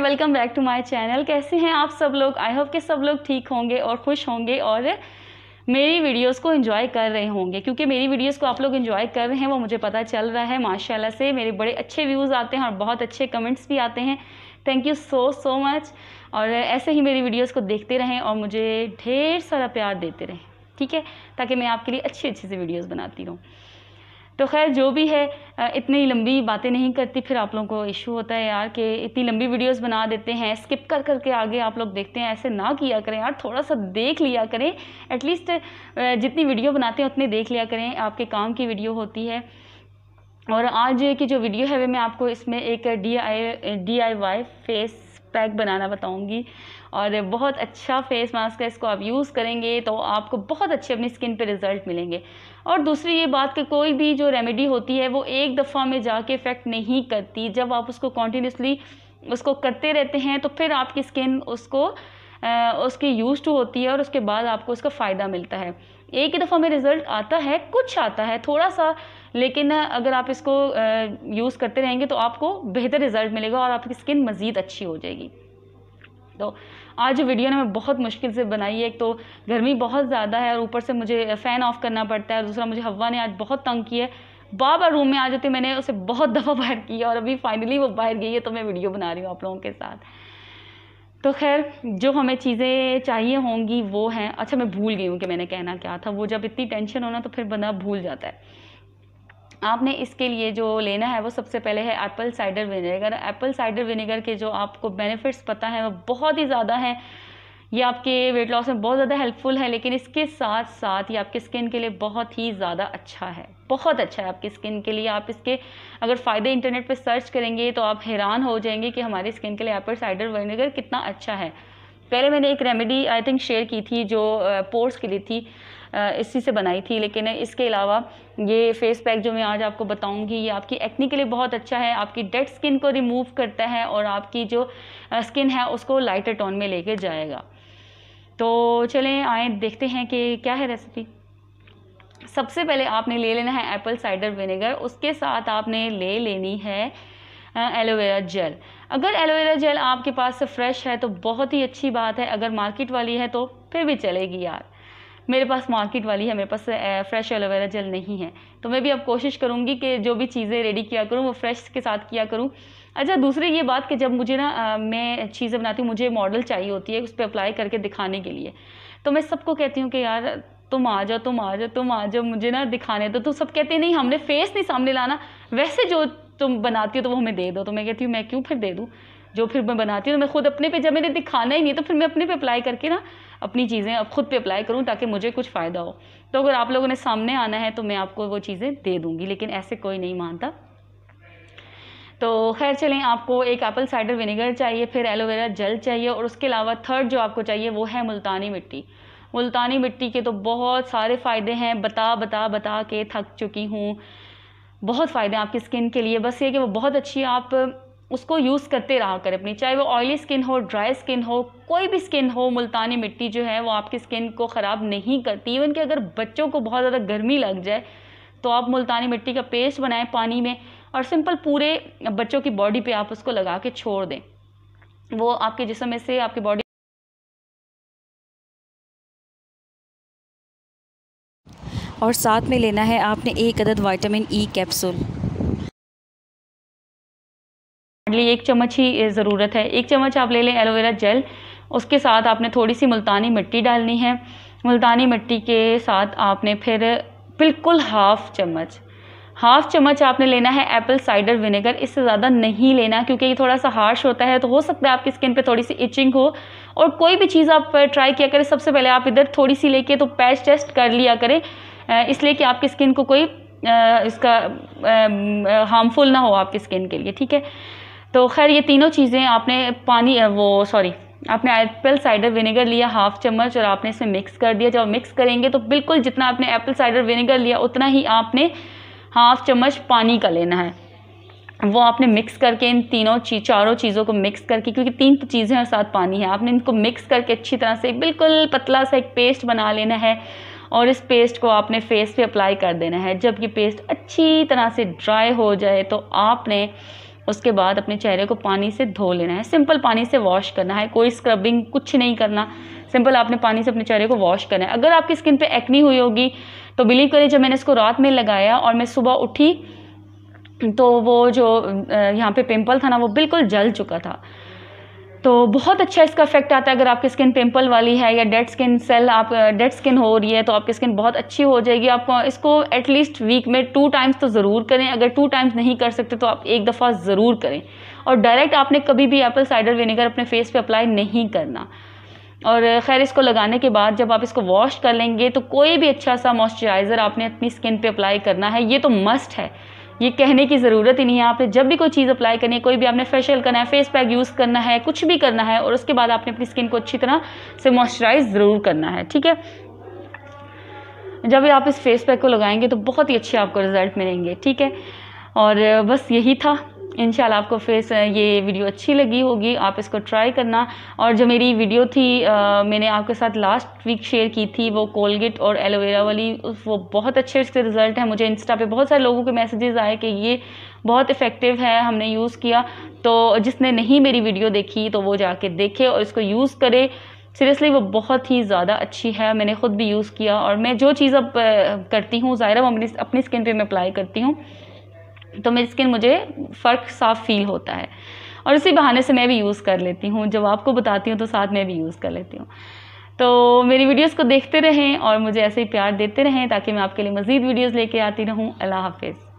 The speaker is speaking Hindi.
and welcome back to my channel कैसे हैं आप सब लोग आई होप के सब लोग ठीक होंगे और खुश होंगे और मेरी वीडियोस को एंजॉय कर रहे होंगे क्योंकि मेरी वीडियोस को आप लोग एंजॉय कर रहे हैं वो मुझे पता चल रहा है माशाल्लाह से मेरे बड़े अच्छे व्यूज़ आते हैं और बहुत अच्छे कमेंट्स भी आते हैं thank you so so much और ऐसे ही मेरी वीडियोज़ को देखते रहें और मुझे ढेर सारा प्यार देते रहें ठीक है ताकि मैं आपके लिए अच्छी अच्छी सी वीडियोज़ बनाती रहूँ तो खैर जो भी है इतनी लंबी बातें नहीं करती फिर आप लोगों को इशू होता है यार कि इतनी लंबी वीडियोस बना देते हैं स्किप कर करके आगे आप लोग देखते हैं ऐसे ना किया करें यार थोड़ा सा देख लिया करें एटलीस्ट जितनी वीडियो बनाते हैं उतनी देख लिया करें आपके काम की वीडियो होती है और आज की जो वीडियो है वह मैं आपको इसमें एक D I D I Y face pack बनाना बताऊंगी और बहुत अच्छा फेस मास्क है इसको आप यूज़ करेंगे तो आपको बहुत अच्छे अपनी स्किन पे रिज़ल्ट मिलेंगे और दूसरी ये बात कि कोई भी जो रेमेडी होती है वो एक दफ़ा में जाके इफ़ेक्ट नहीं करती जब आप उसको कॉन्टीन्यूसली उसको करते रहते हैं तो फिर आपकी स्किन उसको आ, उसकी यूज़ टू होती है और उसके बाद आपको उसका फ़ायदा मिलता है एक ही दफ़ा में रिज़ल्ट आता है कुछ आता है थोड़ा सा लेकिन अगर आप इसको यूज़ करते रहेंगे तो आपको बेहतर रिज़ल्ट मिलेगा और आपकी स्किन मज़ीद अच्छी हो जाएगी तो आज वीडियो ने मैं बहुत मुश्किल से बनाई है एक तो गर्मी बहुत ज़्यादा है और ऊपर से मुझे फ़ैन ऑफ़ करना पड़ता है और दूसरा मुझे हवा ने आज बहुत तंग किया है बार बार रूम में आ जाते तो मैंने उसे बहुत दफ़ा बाहर किया और अभी फाइनली वो बाहर गई है तो मैं वीडियो बना रही हूँ आप लोगों के साथ तो खैर जो हमें चीज़ें चाहिए होंगी वो हैं अच्छा मैं भूल गई हूँ कि मैंने कहना क्या था वो जब इतनी टेंशन होना तो फिर बंदा भूल जाता है आपने इसके लिए जो लेना है वो सबसे पहले है apple cider vinegar apple cider vinegar के जो आपको बेनिफिट्स पता है वो बहुत ही ज़्यादा हैं ये आपके वेट लॉस में बहुत ज़्यादा हेल्पफुल है लेकिन इसके साथ साथ ये आपके स्किन के लिए बहुत ही ज़्यादा अच्छा है बहुत अच्छा है आपकी स्किन के लिए आप इसके अगर फ़ायदे इंटरनेट पर सर्च करेंगे तो आप हैरान हो जाएंगे कि हमारी स्किन के लिए एप्पल साइडर विनेगर कितना अच्छा है पहले मैंने एक रेमेडी आई थिंक शेयर की थी जो पोर्स के लिए थी इसी से बनाई थी लेकिन इसके अलावा ये फेस पैक जो मैं आज आपको बताऊंगी ये आपकी एक्नी के लिए बहुत अच्छा है आपकी डेड स्किन को रिमूव करता है और आपकी जो स्किन है उसको लाइटर टोन में लेके जाएगा तो चलें आए देखते हैं कि क्या है रेसिपी सबसे पहले आपने ले लेना है एप्पल साइडर विनेगर उसके साथ आपने ले लेनी है एलोवेरा जेल अगर एलोवेरा जेल आपके पास फ्रेश है तो बहुत ही अच्छी बात है अगर मार्केट वाली है तो फिर भी चलेगी यार मेरे पास मार्केट वाली है मेरे पास फ्रेश एलोवेरा जेल नहीं है तो मैं भी अब कोशिश करूँगी कि जो भी चीज़ें रेडी किया करूँ वो फ्रेश के साथ किया करूँ अच्छा दूसरी ये बात कि जब मुझे ना मैं चीज़ें बनाती हूँ मुझे मॉडल चाहिए होती है उस पर अप्लाई करके दिखाने के लिए तो मैं सबको कहती हूँ कि यार तुम आ जाओ तुम आ जाओ तुम आ जाओ मुझे ना दिखाने दो तो सब कहते नहीं हमने फेस नहीं सामने लाना वैसे जो तुम बनाती हो तो वो हमें दे दो तो मैं कहती हूँ मैं क्यों फिर दे दूँ जो फिर मैं बनाती हूँ तो मैं खुद अपने पे जब मैंने दिखाना ही नहीं तो फिर मैं अपने पे अप्लाई करके ना अपनी चीज़ें अब खुद पे अप्लाई करूँ ताकि मुझे कुछ फ़ायदा हो तो अगर आप लोगों ने सामने आना है तो मैं आपको वो चीज़ें दे दूँगी लेकिन ऐसे कोई नहीं मानता तो खैर चलें आपको एक एप्पल साइडर विनेगर चाहिए फिर एलोवेरा जल चाहिए और उसके अलावा थर्ड जो आपको चाहिए वो है मुल्तानी मिट्टी मुल्तानी मिट्टी के तो बहुत सारे फ़ायदे हैं बता बता बता के थक चुकी हूँ बहुत फ़ायदे हैं आपकी स्किन के लिए बस ये कि वो बहुत अच्छी आप उसको यूज़ करते रहा करें अपनी चाहे वो ऑयली स्किन हो ड्राई स्किन हो कोई भी स्किन हो मुल्तानी मिट्टी जो है वो आपकी स्किन को ख़राब नहीं करती इवन कि अगर बच्चों को बहुत ज़्यादा गर्मी लग जाए तो आप मुल्तानी मिट्टी का पेस्ट बनाएं पानी में और सिंपल पूरे बच्चों की बॉडी पे आप उसको लगा के छोड़ दें वो आपके जिसम से आपकी बॉडी और साथ में लेना है आपने एक अदद विटामिन ई कैप्सूल लिए एक चम्मच ही ज़रूरत है एक चम्मच आप ले लें एलोवेरा जेल उसके साथ आपने थोड़ी सी मुल्तानी मिट्टी डालनी है मुल्तानी मिट्टी के साथ आपने फिर बिल्कुल हाफ़ चम्मच हाफ़ चम्मच आपने लेना है एप्पल साइडर विनेगर इससे ज़्यादा नहीं लेना क्योंकि ये थोड़ा सा हार्श होता है तो हो सकता है आपकी स्किन पे थोड़ी सी इचिंग हो और कोई भी चीज़ आप ट्राई किया करें सबसे पहले आप इधर थोड़ी सी लेके तो पैच टेस्ट कर लिया करें इसलिए कि आपकी स्किन को कोई इसका हार्मफुल ना हो आपकी स्किन के लिए ठीक है तो खैर ये तीनों चीज़ें आपने पानी वो सॉरी आपने एप्पल साइडर विनेगर लिया हाफ चम्मच और आपने इसमें मिक्स कर दिया जब मिक्स करेंगे तो बिल्कुल जितना आपने एप्पल साइडर विनेगर लिया उतना ही आपने हाफ चम्मच पानी का लेना है वो आपने मिक्स करके इन तीनों चीज चारों चीज़ों को मिक्स करके क्योंकि तीन तो चीज़ें और साथ पानी है आपने इनको मिक्स करके अच्छी तरह से बिल्कुल पतला सा एक पेस्ट बना लेना है और इस पेस्ट को आपने फेस पे अप्लाई कर देना है जब ये पेस्ट अच्छी तरह से ड्राई हो जाए तो आपने उसके बाद अपने चेहरे को पानी से धो लेना है सिंपल पानी से वॉश करना है कोई स्क्रबिंग कुछ नहीं करना सिंपल आपने पानी से अपने चेहरे को वॉश करना है अगर आपकी स्किन पे एक्नी हुई होगी तो बिलीव करें जब मैंने इसको रात में लगाया और मैं सुबह उठी तो वो जो यहाँ पे पिंपल था ना वो बिल्कुल जल चुका था तो बहुत अच्छा इसका इफेक्ट आता है अगर आपकी स्किन पिंपल वाली है या डेड स्किन सेल आप डेड स्किन हो रही है तो आपकी स्किन बहुत अच्छी हो जाएगी आपको इसको एटलीस्ट वीक में टू टाइम्स तो ज़रूर करें अगर टू टाइम्स नहीं कर सकते तो आप एक दफ़ा ज़रूर करें और डायरेक्ट आपने कभी भी एप्पल साइडर विनेगर अपने फेस पर अप्लाई नहीं करना और खैर इसको लगाने के बाद जब आप इसको वॉश कर लेंगे तो कोई भी अच्छा सा मॉइस्चराइज़र आपने अपनी स्किन पर अप्लाई करना है ये तो मस्ट है ये कहने की ज़रूरत ही नहीं है आपने जब भी कोई चीज़ अप्लाई करनी है कोई भी आपने फेशियल करना है फेस पैक यूज़ करना है कुछ भी करना है और उसके बाद आपने अपनी स्किन को अच्छी तरह से मॉइस्चराइज ज़रूर करना है ठीक है जब आप इस फेस पैक को लगाएंगे तो बहुत ही अच्छे आपको रिज़ल्ट मिलेंगे ठीक है और बस यही था इन आपको फिर ये वीडियो अच्छी लगी होगी आप इसको ट्राई करना और जो मेरी वीडियो थी आ, मैंने आपके साथ लास्ट वीक शेयर की थी वो कोलगेट और एलोवेरा वाली वो बहुत अच्छे इसके रिज़ल्ट हैं मुझे इंस्टा पे बहुत सारे लोगों के मैसेजेस आए कि ये बहुत इफ़ेक्टिव है हमने यूज़ किया तो जिसने नहीं मेरी वीडियो देखी तो वो जाके देखे और इसको यूज़ करे सीरियसली वो बहुत ही ज़्यादा अच्छी है मैंने ख़ुद भी यूज़ किया और मैं जो चीज़ अब करती हूँ ज़ाहिर वो अपनी स्किन पर मैं अप्लाई करती हूँ तो मेरी स्किन मुझे फ़र्क साफ फील होता है और इसी बहाने से मैं भी यूज़ कर लेती हूँ जब आपको बताती हूँ तो साथ मैं भी यूज़ कर लेती हूँ तो मेरी वीडियोस को देखते रहें और मुझे ऐसे ही प्यार देते रहें ताकि मैं आपके लिए मज़ीद वीडियोस लेके आती रहूँ अल्लाह हाफिज़